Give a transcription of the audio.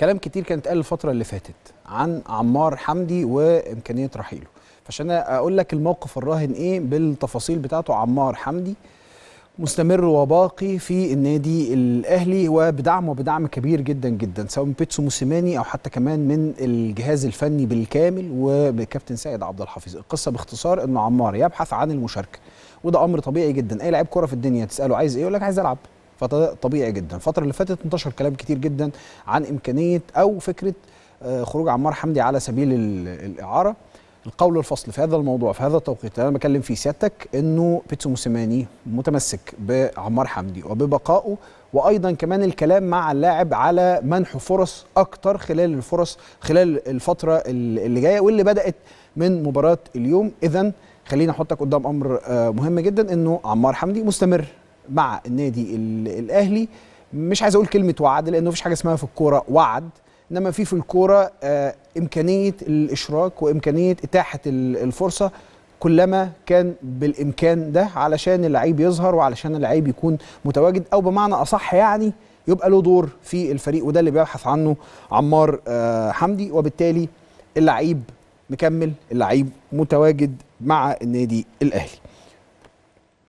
كلام كتير كان اتقال الفتره اللي فاتت عن عمار حمدي وامكانيه رحيله فعشان اقول لك الموقف الراهن ايه بالتفاصيل بتاعته عمار حمدي مستمر وباقي في النادي الاهلي وبدعم وبدعم كبير جدا جدا سواء من بيتسو موسيماني او حتى كمان من الجهاز الفني بالكامل وبكابتن سيد عبد الحفيظ القصه باختصار ان عمار يبحث عن المشاركه وده امر طبيعي جدا اي لعيب كره في الدنيا تساله عايز ايه يقول لك عايز العب فده طبيعي جدا الفتره اللي فاتت انتشر كلام كتير جدا عن امكانيه او فكره آه، خروج عمار حمدي على سبيل الاعاره القول الفصل في هذا الموضوع في هذا التوقيت انا بكلم فيه سيادتك انه بيتسو موسيماني متمسك بعمار حمدي وببقائه وايضا كمان الكلام مع اللاعب على منحه فرص اكتر خلال الفرص خلال الفتره اللي جايه واللي بدات من مباراه اليوم اذا خلينا احطك قدام امر آه، مهم جدا انه عمار حمدي مستمر مع النادي الاهلي مش عايز اقول كلمه وعد لانه مفيش حاجه اسمها في الكوره وعد انما في في الكوره آه، امكانيه الاشراك وامكانيه اتاحه الفرصه كلما كان بالامكان ده علشان اللعيب يظهر وعلشان اللعيب يكون متواجد او بمعنى اصح يعني يبقى له دور في الفريق وده اللي بيبحث عنه عمار آه، حمدي وبالتالي اللعيب مكمل اللعيب متواجد مع النادي الاهلي